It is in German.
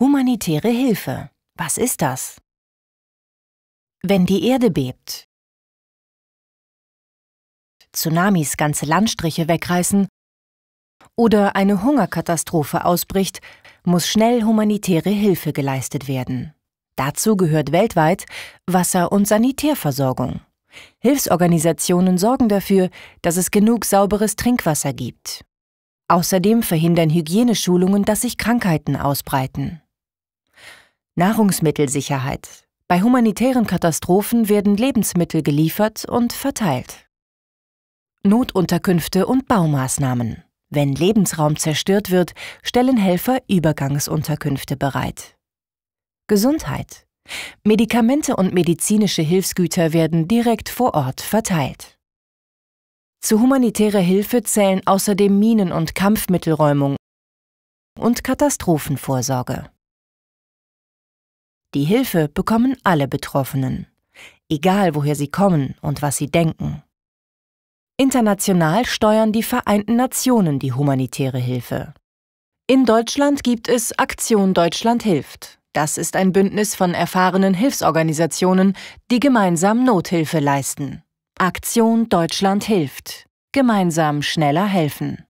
Humanitäre Hilfe. Was ist das? Wenn die Erde bebt. Tsunamis ganze Landstriche wegreißen oder eine Hungerkatastrophe ausbricht, muss schnell humanitäre Hilfe geleistet werden. Dazu gehört weltweit Wasser- und Sanitärversorgung. Hilfsorganisationen sorgen dafür, dass es genug sauberes Trinkwasser gibt. Außerdem verhindern Hygieneschulungen, dass sich Krankheiten ausbreiten. Nahrungsmittelsicherheit. Bei humanitären Katastrophen werden Lebensmittel geliefert und verteilt. Notunterkünfte und Baumaßnahmen. Wenn Lebensraum zerstört wird, stellen Helfer Übergangsunterkünfte bereit. Gesundheit. Medikamente und medizinische Hilfsgüter werden direkt vor Ort verteilt. Zu humanitärer Hilfe zählen außerdem Minen- und Kampfmittelräumung und Katastrophenvorsorge. Die Hilfe bekommen alle Betroffenen, egal woher sie kommen und was sie denken. International steuern die Vereinten Nationen die humanitäre Hilfe. In Deutschland gibt es Aktion Deutschland hilft. Das ist ein Bündnis von erfahrenen Hilfsorganisationen, die gemeinsam Nothilfe leisten. Aktion Deutschland hilft. Gemeinsam schneller helfen.